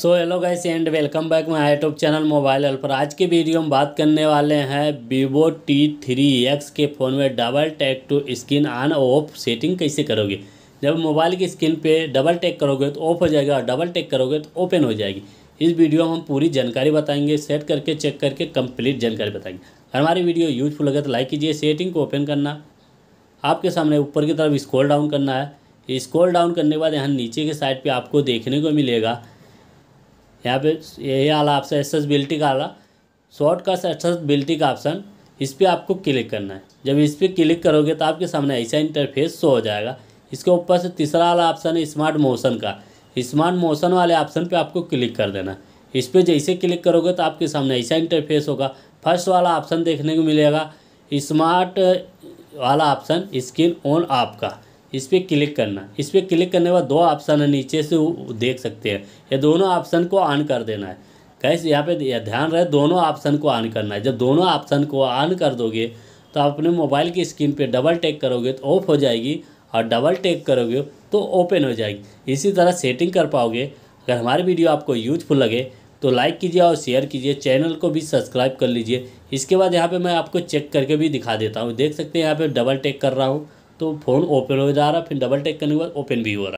so hello guys and welcome back my YouTube channel mobile helper आज के video में बात करने वाले हैं वीवो टी थ्री एक्स के फ़ोन में double tap to screen on off setting कैसे करोगे जब मोबाइल की स्क्रीन पे डबल टैक करोगे तो ऑफ हो जाएगा और डबल टैक करोगे तो ओपन हो जाएगी इस वीडियो में हम पूरी जानकारी बताएंगे सेट करके चेक करके कंप्लीट जानकारी बताएंगे हमारी वीडियो यूजफुल लगे तो लाइक कीजिए सेटिंग को ओपन करना आपके सामने ऊपर की तरफ स्क्रॉल डाउन करना है स्क्रॉल डाउन करने के बाद यहाँ नीचे के साइड पर आपको देखने को मिलेगा यहाँ पे यही वाला ऑप्शन एक्सेसबिलिटी का वाला शॉर्टकट एक्सेसबिलिटी का ऑप्शन इस पर आपको क्लिक करना है जब इस पर क्लिक करोगे तो आपके सामने ऐसा इंटरफेस शो हो जाएगा इसके ऊपर से तीसरा वाला ऑप्शन है स्मार्ट मोशन का स्मार्ट मोशन वाले ऑप्शन पे आपको क्लिक कर देना इस पर जैसे क्लिक करोगे तो आपके सामने ऐसा इंटरफेस होगा फर्स्ट वाला ऑप्शन देखने को मिलेगा स्मार्ट वाला ऑप्शन स्क्रीन ऑन आपका इस पर क्लिक करना इस पर क्लिक करने के बाद दो ऑप्शन है नीचे से देख सकते हैं ये दोनों ऑप्शन को ऑन कर देना है कैसे यहाँ पे ध्यान रहे दोनों ऑप्शन को ऑन करना है जब दोनों ऑप्शन को ऑन कर दोगे तो आप अपने मोबाइल की स्क्रीन पे डबल टेक करोगे तो ऑफ हो जाएगी और डबल टेक करोगे तो ओपन हो जाएगी इसी तरह सेटिंग कर पाओगे अगर हमारी वीडियो आपको यूजफुल लगे तो लाइक कीजिए और शेयर कीजिए चैनल को भी सब्सक्राइब कर लीजिए इसके बाद यहाँ पर मैं आपको चेक करके भी दिखा देता हूँ देख सकते हैं यहाँ पर डबल टेक कर रहा हूँ तो फ़ोन ओपन हो जा रहा फिर डबल टेक करने के बाद ओपन भी हो रहा